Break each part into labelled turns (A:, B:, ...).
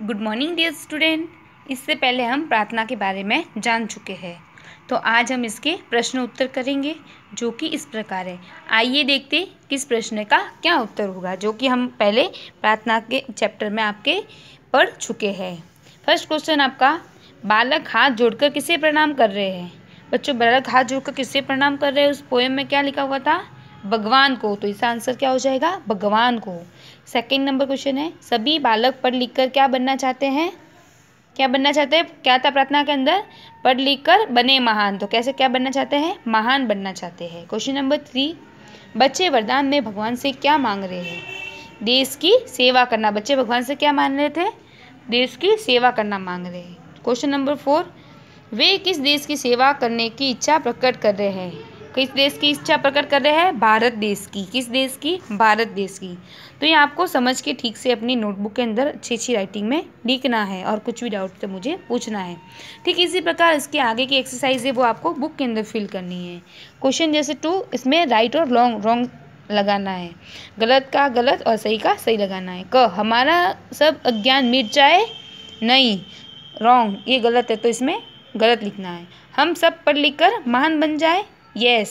A: good morning dear student इससे पहले हम प्रार्थना के बारे में जान चुके हैं तो आज हम इसके प्रश्न उत्तर करेंगे जो कि इस प्रकार है आइए देखते किस प्रश्न का क्या उत्तर होगा जो कि हम पहले प्रार्थना के चैप्टर में आपके पढ़ चुके हैं फर्स्ट क्वेश्चन आपका बालक हाथ जोड़कर किसे प्रणाम कर रहे हैं बच्चों बालक हाथ जोड़कर किसे प्रणाम कर रहे हैं उस पोएम में क्या लिखा हुआ था भगवान को तो इसका आंसर क्या हो जाएगा भगवान को सेकंड नंबर क्वेश्चन है सभी बालक पढ़ लिख कर क्या बनना चाहते हैं क्या बनना चाहते हैं क्या था प्रार्थना के अंदर पढ़ लिख कर बने महान तो कैसे क्या बनना चाहते हैं महान बनना चाहते हैं क्वेश्चन नंबर थ्री बच्चे वरदान में भगवान से क्या मांग रहे हैं देश की सेवा करना बच्चे भगवान से क्या मांग रहे थे देश की सेवा करना मांग रहे हैं क्वेश्चन नंबर फोर वे किस देश की सेवा करने की इच्छा प्रकट कर रहे हैं किस देश की इच्छा प्रकट कर रहे हैं भारत देश की किस देश की भारत देश की तो ये आपको समझ के ठीक से अपनी नोटबुक के अंदर अच्छी अच्छी राइटिंग में लिखना है और कुछ भी डाउट तो मुझे पूछना है ठीक इसी प्रकार इसके आगे की एक्सरसाइज है वो आपको बुक के अंदर फिल करनी है क्वेश्चन जैसे टू इसमें राइट और लॉन्ग रॉन्ग लगाना है गलत का गलत और सही का सही लगाना है क हमारा सब अज्ञान मिट जाए नहीं रॉन्ग ये गलत है तो इसमें गलत लिखना है हम सब पढ़ लिख कर महान बन जाए यस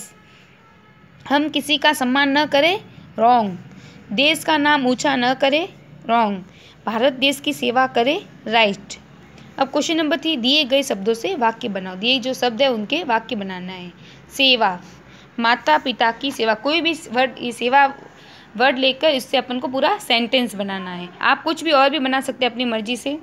A: हम किसी का सम्मान न करें रॉन्ग देश का नाम ऊंचा न करें रॉन्ग भारत देश की सेवा करें राइट अब क्वेश्चन नंबर थ्री दिए गए शब्दों से वाक्य बनाओ दिए जो शब्द है उनके वाक्य बनाना है सेवा माता पिता की सेवा कोई भी वर्ड सेवा वर्ड लेकर इससे अपन को पूरा सेंटेंस बनाना है आप कुछ भी और भी बना सकते हैं अपनी मर्जी से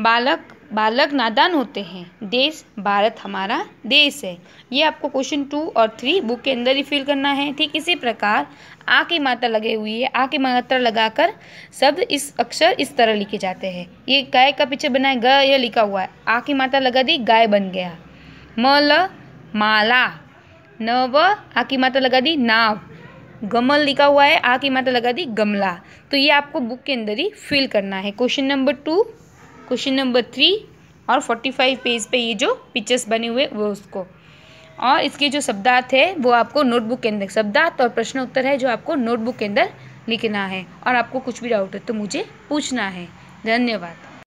A: बालक बालक नादान होते हैं देश भारत हमारा देश है ये आपको क्वेश्चन टू और थ्री बुक के अंदर ही फिल करना है ठीक इसी प्रकार आ की मात्रा लगे हुई है आ की मात्रा लगाकर शब्द इस अक्षर इस तरह लिखे जाते हैं ये गाय का पीछे बनाए ग यह लिखा हुआ है आ की मात्रा लगा दी गाय बन गया मल माला व आ की मात्रा लगा दी नाव गमल लिखा हुआ है आ की मात्रा लगा दी गमला तो ये आपको बुक के अंदर ही फिल करना है question number two question number three और फोर्टी फाइव पेज पे ये जो पिक्चर्स बने हुए वो उसको और इसके जो शब्दार्थ है वो आपको नोटबुक के अंदर शब्दार्थ और प्रश्न उत्तर है जो आपको नोटबुक के अंदर लिखना है और आपको कुछ भी डाउट है तो मुझे पूछना है धन्यवाद